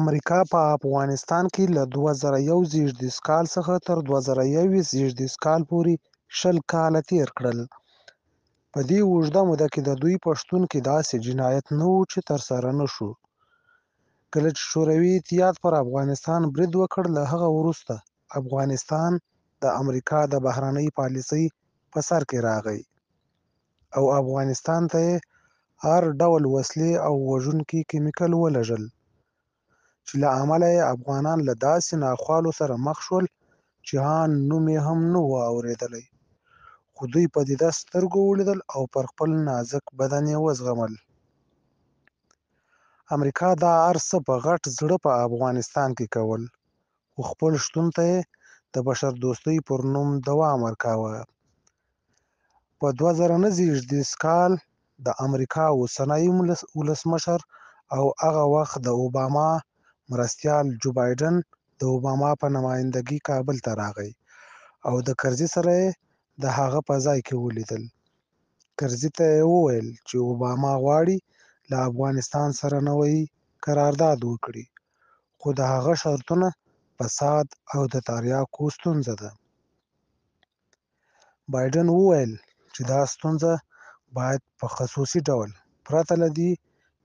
امریکا په افغانستان کې له 2001 زېږدیز کال څخه تر 2023 زېږدیز کال پورې شل کاله تیر کړل په دې اوږده موده کې د دوی پښتون کې داسې جنایت نه و چې ترسره نه شو کله چې شوروي اتحاد پر افغانستان برید وکړ له هغه وروسته افغانستان د امریکا د بهرنۍ پالیسۍ په سر کې راغی او افغانستان ته هر ډول وسلې او وژونکي کیمیکل ولېږل چې له امله یې افغانان له داسې ناخوالو سره مخ شول چې هان نوم یې هم نه و اورېدلی خو دوی پدیده سترګو ولیدل او پر خپل نازک بدن یې وزغمل امریکا دا هر څه په غټ زړه په افغانستان کې کول خو خپل شتون ته یې د بشر دوستۍ پر نوم دوام ورکاوه په 2019 کال د امریکا اوسنۍ ولسمشر او هغه وخت د اوباما مرستیال جو بایډن د اوباما په نمائندګۍ کابل ته راغی او د کرزي سره د هغه په ځای کې ولیدل کرزي ته وویل چې اوباما غواړي له افغانستان سره نوې قرارداد وکړي خو د هغه شرطونه فساد او د تریاکو ستونزه ده بایدن وویل چې دا ستونزه باید په خصوصي ډول پرته لدی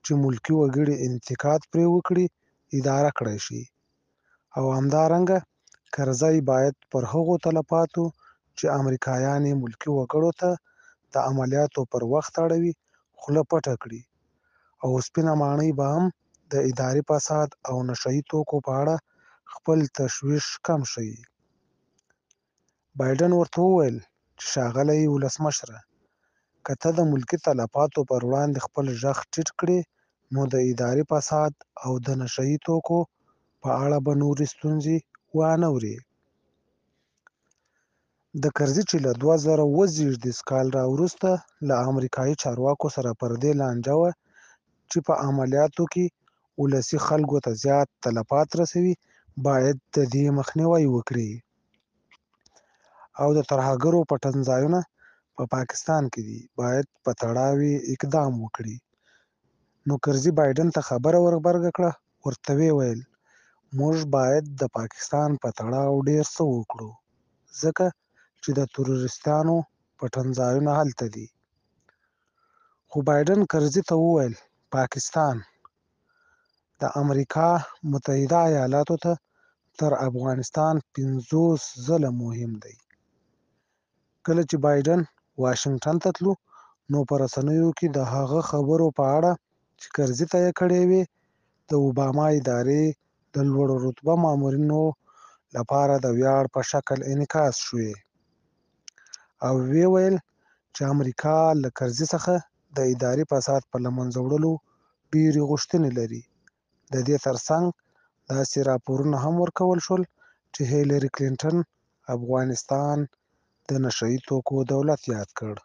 چې ملکی وګړي انتقاد پرې وکړي اداره کړای شي او همدارنګه کرزی باید پر هغو تلفاتو چې امریکایان یې ملکي وګړو ته د عملیاتو پر وخت اړوي خوله پټه کړي او سپینه ماڼۍ به هم د اداري فساد او نشئی توکو په اړه خپل تشویش کم شي بایدن ورته وویل چې ښاغلی ولسمشره که ته د ملکي تلفاتو پر وړاندې خپل غږ ټیټ کړې نو د اداري فساد او د نشه یي توکو په اړه به نورې ستونزې وانه وري د کرزي چې له 2019 کال راوروسته له امریکایي چارواکو سره پردې لانجه وه چې په عملیاتو کې ولسی خلکو ته زیات تلفات رسوي باید د دې مخنیوي وکړي او د ترهګرو پټنځایونه په پا پاکستان کې دي باید په تړاوي اقدام وکړي مکرزي بایډن ته خبره ورغبرګه کړه ورته ویې ویل موږ باید د پاکستان په تړاو ډیر څه وکړو ځکه چې د تروریستانو پټنځایونه هلته دي خو بایډن کرزي ته وویل پاکستان د امریکا متحده ایالاتو ته تر افغانستان 50 ځله مهم دی کله چې بایډن واشنگټن ته تلو نو پر رسنیو کې د هغه خبرو په اړه چې کرزي تایید کړې وې د اوباما ادارې د لوړ رتبه مامورینو لپاره د ویاړ په شکل انعکاس شوې او وی ویل چې امریکا له کرزي څخه د اداري فساد په لمنځه وړلو ډېری غوښتنې لري د دې ترڅنګ داسې راپورونه هم ورکول شول چې هیلری کلینټن افغانستان د نشه یي توکو دولت یاد کړ